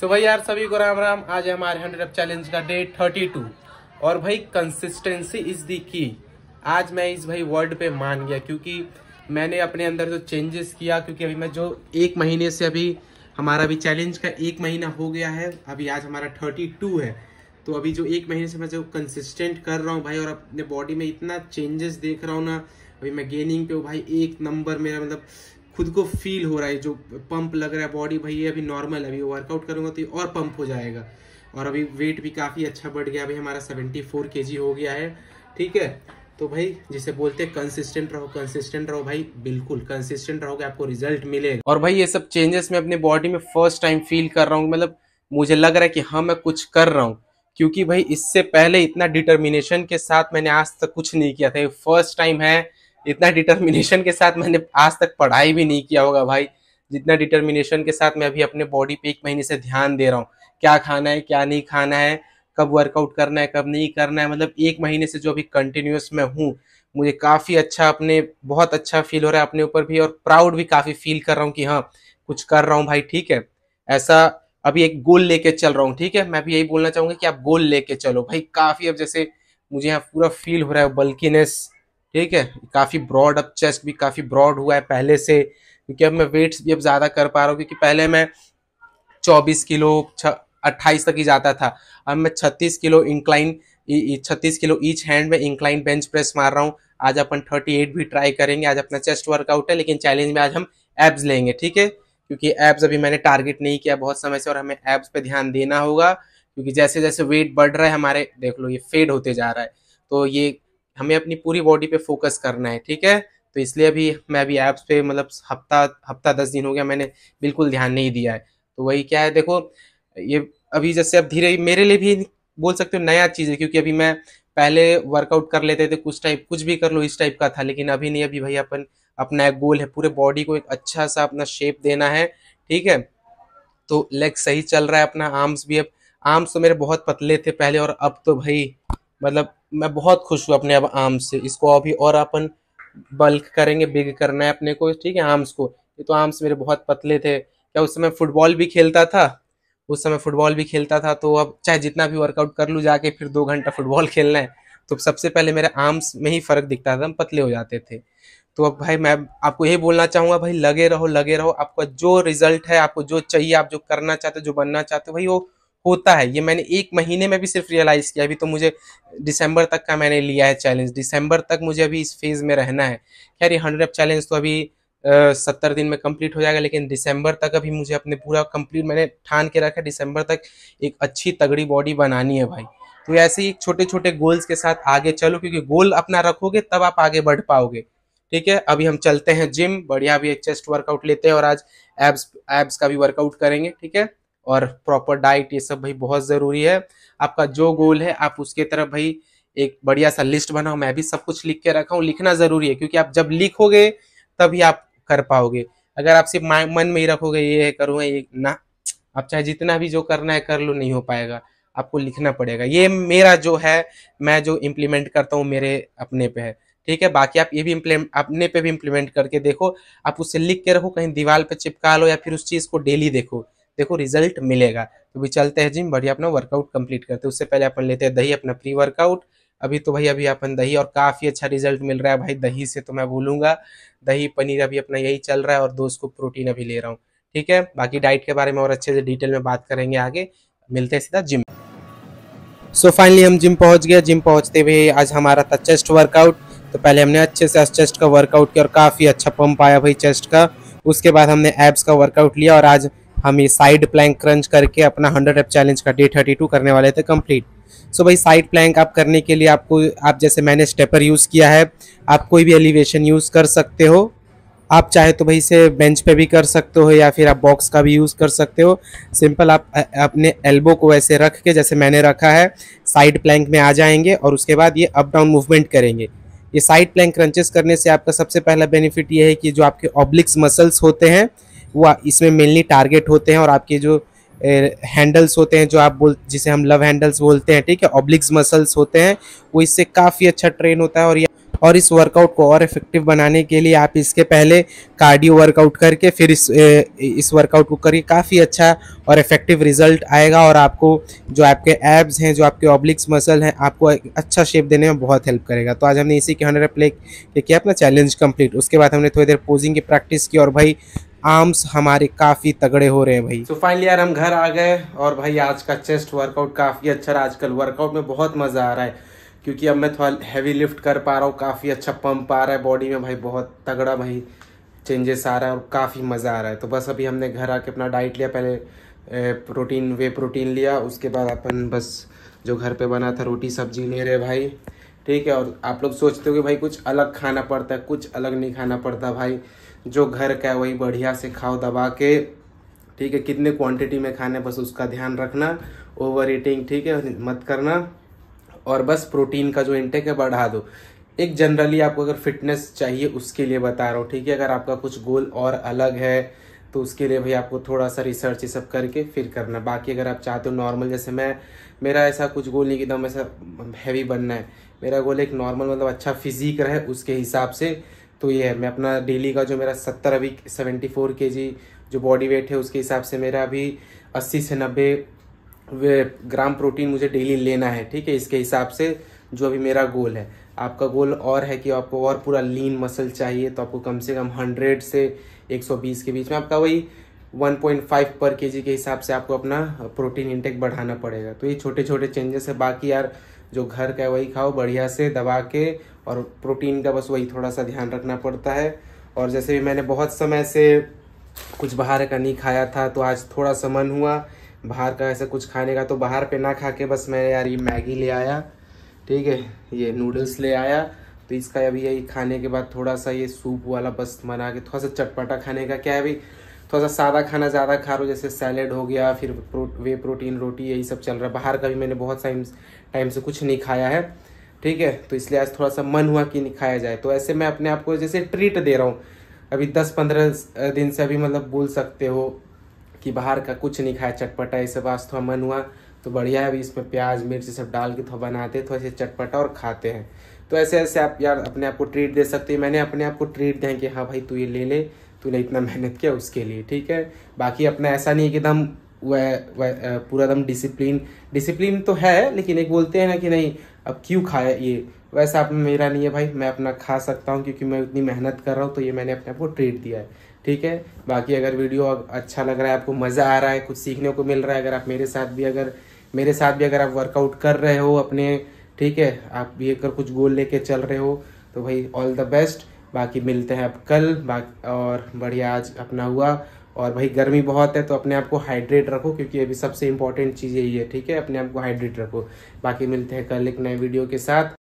सो भाई यार सभी को राम राम आज है हमारे हंड्रेड अप चैलेंज का डे थर्टी टू और भाई कंसिस्टेंसी इज दी की आज मैं इस भाई वर्ल्ड पे मान गया क्योंकि मैंने अपने अंदर जो चेंजेस किया क्योंकि अभी मैं जो एक महीने से अभी हमारा अभी चैलेंज का एक महीना हो गया है अभी आज हमारा थर्टी टू है तो अभी जो एक महीने से मैं जो कंसिस्टेंट कर रहा हूँ भाई और अपने बॉडी में इतना चेंजेस देख रहा हूँ ना अभी मैं गेनिंग पे हूँ भाई एक नंबर मेरा मतलब खुद को फील हो रहा है जो पंप लग रहा है बॉडी भाई अभी नॉर्मल अभी वर्कआउट करूंगा तो और पंप हो जाएगा और अभी वेट भी काफ़ी अच्छा बढ़ गया अभी हमारा सेवेंटी फोर के हो गया है ठीक है तो भाई जिसे बोलते हैं कंसिस्टेंट रहो कंसिस्टेंट रहो भाई बिल्कुल कंसिस्टेंट रहोगे आपको रिजल्ट मिलेगा और भाई ये सब चेंजेस मैं अपने बॉडी में फर्स्ट टाइम फील कर रहा हूँ मतलब मुझे लग रहा है कि हाँ मैं कुछ कर रहा हूँ क्योंकि भाई इससे पहले इतना डिटर्मिनेशन के साथ मैंने आज तक कुछ नहीं किया था ये फर्स्ट टाइम है इतना डिटर्मिनेशन के साथ मैंने आज तक पढ़ाई भी नहीं किया होगा भाई जितना डिटर्मिनेशन के साथ मैं अभी अपने बॉडी पे एक महीने से ध्यान दे रहा हूँ क्या खाना है क्या नहीं खाना है कब वर्कआउट करना है कब नहीं करना है मतलब एक महीने से जो अभी कंटिन्यूस मैं हूँ मुझे काफ़ी अच्छा अपने बहुत अच्छा फील हो रहा है अपने ऊपर भी और प्राउड भी काफ़ी फील कर रहा हूँ कि हाँ कुछ कर रहा हूँ भाई ठीक है ऐसा अभी एक गोल लेके चल रहा हूँ ठीक है मैं भी यही बोलना चाहूँगा कि आप गोल लेके चलो भाई काफ़ी अब जैसे मुझे यहाँ पूरा फील हो रहा है बल्किनेस ठीक है काफ़ी ब्रॉड अब चेस्ट भी काफ़ी ब्रॉड हुआ है पहले से क्योंकि अब मैं वेट्स भी अब ज़्यादा कर पा रहा हूँ क्योंकि पहले मैं चौबीस किलो अट्ठाईस तक ही जाता था अब मैं छत्तीस किलो इंक्लाइन छत्तीस किलो ईच हैंड में इंक्लाइन बेंच प्रेस मार रहा हूँ आज अपन थर्टी एट भी ट्राई करेंगे आज अपना चेस्ट वर्कआउट है लेकिन चैलेंज में आज हम एब्स लेंगे ठीक है क्योंकि एब्स अभी मैंने टारगेट नहीं किया बहुत समय से और हमें एब्स पे ध्यान देना होगा क्योंकि जैसे जैसे वेट बढ़ रहा है हमारे देख लो ये फेड होते जा रहा है तो ये हमें अपनी पूरी बॉडी पे फोकस करना है ठीक है तो इसलिए अभी मैं अभी ऐप्स पे मतलब हफ्ता हफ्ता दस दिन हो गया मैंने बिल्कुल ध्यान नहीं दिया है तो वही क्या है देखो ये अभी जैसे अब धीरे मेरे लिए भी बोल सकते हो नया चीज़ है क्योंकि अभी मैं पहले वर्कआउट कर लेते थे कुछ टाइप कुछ भी कर लो इस टाइप का था लेकिन अभी नहीं अभी भाई अपन अपना एक गोल है पूरे बॉडी को एक अच्छा सा अपना शेप देना है ठीक है तो लेग सही चल रहा है अपना आर्म्स भी अब आर्म्स तो मेरे बहुत पतले थे पहले और अब तो भाई मतलब मैं बहुत खुश हूँ अपने अब आर्म्स से इसको अभी और अपन बल्क करेंगे बिग करना है अपने को ठीक है आर्म्स को ये तो आर्म्स मेरे बहुत पतले थे क्या उस समय फुटबॉल भी खेलता था उस समय फुटबॉल भी खेलता था तो अब चाहे जितना भी वर्कआउट कर लूँ जाके फिर दो घंटा फुटबॉल खेलना है तो सबसे पहले मेरे आर्म्स में ही फ़र्क दिखता था हम पतले हो जाते थे तो अब भाई मैं आपको यही बोलना चाहूँगा भाई लगे रहो लगे रहो आपका जो रिजल्ट है आपको जो चाहिए आप जो करना चाहते हो जो बनना चाहते हो भाई वो होता है ये मैंने एक महीने में भी सिर्फ रियलाइज़ किया अभी तो मुझे दिसंबर तक का मैंने लिया है चैलेंज दिसंबर तक मुझे अभी इस फेज़ में रहना है खैर ये हंड्रेड चैलेंज तो अभी सत्तर दिन में कंप्लीट हो जाएगा लेकिन दिसंबर तक अभी मुझे अपने पूरा कंप्लीट मैंने ठान के रखा है दिसंबर तक एक अच्छी तगड़ी बॉडी बनानी है भाई तो ऐसे ही छोटे छोटे गोल्स के साथ आगे चलो क्योंकि गोल अपना रखोगे तब आप आगे बढ़ पाओगे ठीक है अभी हम चलते हैं जिम बढ़िया भी चेस्ट वर्कआउट लेते हैं और आज एब्स एब्स का भी वर्कआउट करेंगे ठीक है और प्रॉपर डाइट ये सब भाई बहुत ज़रूरी है आपका जो गोल है आप उसके तरफ भाई एक बढ़िया सा लिस्ट बनाओ मैं भी सब कुछ लिख के रखा हूँ लिखना ज़रूरी है क्योंकि आप जब लिखोगे तभी आप कर पाओगे अगर आप सिर्फ मन में ही रखोगे ये करूँगा ये ना आप चाहे जितना भी जो करना है कर लो नहीं हो पाएगा आपको लिखना पड़ेगा ये मेरा जो है मैं जो इम्प्लीमेंट करता हूँ मेरे अपने पे है ठीक है बाकी आप ये भी अपने पे भी इम्प्लीमेंट करके देखो आप उससे लिख के रखो कहीं दीवार पे चिपका लो या फिर उस चीज़ को डेली देखो देखो रिजल्ट मिलेगा तो भी चलते हैं जिम बढ़िया अपना वर्कआउट कंप्लीट करते हैं उससे पहले अपन लेते हैं दही अपना प्री वर्कआउट अभी तो भाई अभी अपन दही और काफ़ी अच्छा रिजल्ट मिल रहा है भाई दही से तो मैं भूलूंगा दही पनीर अभी अपना यही चल रहा है और दोस्त को प्रोटीन अभी ले रहा हूँ ठीक है बाकी डाइट के बारे में और अच्छे से डिटेल में बात करेंगे आगे मिलते हैं सीधा जिम सो so, फाइनली हम जिम पहुंच गए जिम पहुंचते हुए आज हमारा था चेस्ट वर्कआउट तो पहले हमने अच्छे से चेस्ट का वर्कआउट किया और काफ़ी अच्छा पंप आया भाई चेस्ट का उसके बाद हमने एब्स का वर्कआउट लिया और आज हम ये साइड प्लैंक क्रंच करके अपना हंड्रेड एप चैलेंज का डे थर्टी टू करने वाले थे कंप्लीट सो भाई साइड प्लैंक आप करने के लिए आपको आप जैसे मैंने स्टेपर यूज़ किया है आप कोई भी एलिवेशन यूज़ कर सकते हो आप चाहे तो भाई इसे बेंच पे भी कर सकते हो या फिर आप बॉक्स का भी यूज़ कर सकते हो सिंपल आप अपने एल्बो को ऐसे रख के जैसे मैंने रखा है साइड प्लैंक में आ जाएंगे और उसके बाद ये अप डाउन मूवमेंट करेंगे ये साइड प्लैंक क्रंचेस करने से आपका सबसे पहला बेनिफिट ये है कि जो आपके ऑब्लिक्स मसल्स होते हैं वो इसमें मेनली टारगेट होते हैं और आपके जो हैंडल्स होते हैं जो आप बोल जिसे हम लव हैंडल्स बोलते हैं ठीक है ऑब्लिक्स मसल्स होते हैं वो इससे काफ़ी अच्छा ट्रेन होता है और और इस वर्कआउट को और इफेक्टिव बनाने के लिए आप इसके पहले कार्डियो वर्कआउट करके फिर इस इस वर्कआउट को करिए काफ़ी अच्छा और इफेक्टिव रिजल्ट आएगा और आपको जो आपके एब्स हैं जो आपके ऑब्लिक्स मसल हैं आपको अच्छा शेप देने में बहुत हेल्प करेगा तो आज हमने इसी के हंड्रेड प्ले किया अपना चैलेंज कंप्लीट उसके बाद हमने थोड़ी देर पोजिंग की प्रैक्टिस की और भाई आर्म्स हमारे काफ़ी तगड़े हो रहे हैं भाई तो so फाइनली यार हम घर आ गए और भाई आज का चेस्ट वर्कआउट काफ़ी अच्छा रहा आजकल वर्कआउट में बहुत मज़ा आ रहा है क्योंकि अब मैं थोड़ा हैवी लिफ्ट कर पा रहा हूँ काफ़ी अच्छा पंप आ रहा है बॉडी में भाई बहुत तगड़ा भाई चेंजेस आ रहा है और काफ़ी मज़ा आ रहा है तो बस अभी हमने घर आके अपना डाइट लिया पहले प्रोटीन वे प्रोटीन लिया उसके बाद अपन बस जो घर पे बना था रोटी सब्जी ले रहे भाई ठीक है और आप लोग सोचते हो कि भाई कुछ अलग खाना पड़ता है कुछ अलग नहीं खाना पड़ता भाई जो घर का है वही बढ़िया से खाओ दबा के ठीक है कितने क्वांटिटी में खाने बस उसका ध्यान रखना ओवर ईटिंग ठीक है मत करना और बस प्रोटीन का जो इंटेक है बढ़ा दो एक जनरली आपको अगर फिटनेस चाहिए उसके लिए बता रहा हूँ ठीक है अगर आपका कुछ गोल और अलग है तो उसके लिए भाई आपको थोड़ा सा रिसर्च ये सब करके फिर करना बाकी अगर आप चाहते हो नॉर्मल जैसे मैं मेरा ऐसा कुछ गोल नहीं कि एकदम ऐसा हैवी बनना है मेरा गोल एक नॉर्मल मतलब अच्छा फिजिक रहे उसके हिसाब से तो ये है मैं अपना डेली का जो मेरा सत्तर अभी सेवेंटी फोर के जी जो बॉडी वेट है उसके हिसाब से मेरा अभी अस्सी से नब्बे ग्राम प्रोटीन मुझे डेली लेना है ठीक है इसके हिसाब से जो अभी मेरा गोल है आपका गोल और है कि आपको और पूरा लीन मसल चाहिए तो आपको कम से कम हंड्रेड से एक सौ बीस के बीच में आपका वही वन पॉइंट फाइव पर के जी के हिसाब से आपको अपना प्रोटीन इंटेक बढ़ाना पड़ेगा तो ये छोटे छोटे चेंजेस है बाकी यार जो घर का वही खाओ बढ़िया से दबा के और प्रोटीन का बस वही थोड़ा सा ध्यान रखना पड़ता है और जैसे भी मैंने बहुत समय से कुछ बाहर का नहीं खाया था तो आज थोड़ा सा मन हुआ बाहर का ऐसा कुछ खाने का तो बाहर पे ना खा के बस मैं यार ये मैगी ले आया ठीक है ये नूडल्स ले आया तो इसका अभी यही खाने के बाद थोड़ा सा ये सूप वाला बस बना के थोड़ा सा चटपटा खाने का क्या है भाई थोड़ा सा सादा खाना ज़्यादा खा रहा हूँ जैसे सैलेड हो गया फिर प्रो, वे प्रोटीन रोटी यही सब चल रहा है बाहर का भी मैंने बहुत टाइम टाइम से कुछ नहीं खाया है ठीक है तो इसलिए आज थोड़ा सा मन हुआ कि नहीं खाया जाए तो ऐसे मैं अपने आप को जैसे ट्रीट दे रहा हूँ अभी दस पंद्रह दिन से अभी मतलब बोल सकते हो कि बाहर का कुछ नहीं खाया चटपटा ये सब आज थोड़ा मन हुआ तो बढ़िया है अभी इसमें प्याज मिर्च सब डाल के थोड़ा बनाते हैं थोड़ा सा चटपटा और खाते हैं तो ऐसे ऐसे आप यार अपने आप को ट्रीट दे सकते हैं मैंने अपने आप को ट्रीट दें कि हाँ भाई तू ये ले ले तूने इतना मेहनत किया उसके लिए ठीक है बाकी अपना ऐसा नहीं है कि एकदम वह पूरा एकदम डिसिप्लिन डिसिप्लिन तो है लेकिन एक बोलते हैं ना कि नहीं अब क्यों खाया ये वैसा आप मेरा नहीं है भाई मैं अपना खा सकता हूँ क्योंकि मैं उतनी मेहनत कर रहा हूँ तो ये मैंने अपने आप को ट्रीट दिया है ठीक है बाकी अगर वीडियो अच्छा लग रहा है आपको मज़ा आ रहा है कुछ सीखने को मिल रहा है अगर आप मेरे साथ भी अगर मेरे साथ भी अगर आप वर्कआउट कर रहे हो अपने ठीक है आप भी अगर कुछ गोल लेके चल रहे हो तो भाई ऑल द बेस्ट बाकी मिलते हैं अब कल और बढ़िया आज अपना हुआ और भाई गर्मी बहुत है तो अपने आप को हाइड्रेट रखो क्योंकि अभी सबसे इम्पोर्टेंट चीज़ यही है ठीक है अपने आप को हाइड्रेट रखो बाकी मिलते हैं कल एक नए वीडियो के साथ